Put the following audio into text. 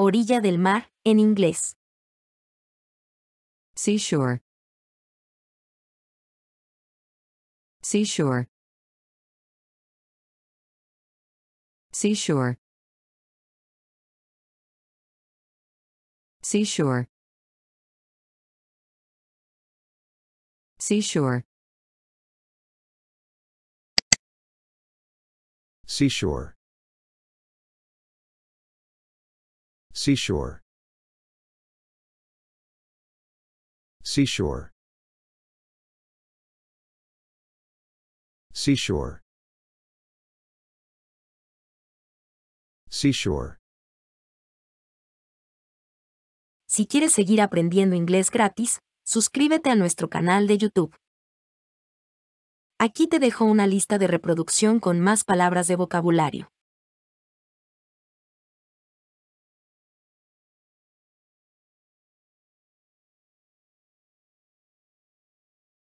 orilla del mar, en inglés. Seashore. Seashore. Seashore. Seashore. Seashore. Seashore. Seashore. Seashore. Seashore. Seashore. Si quieres seguir aprendiendo inglés gratis, suscríbete a nuestro canal de YouTube. Aquí te dejo una lista de reproducción con más palabras de vocabulario.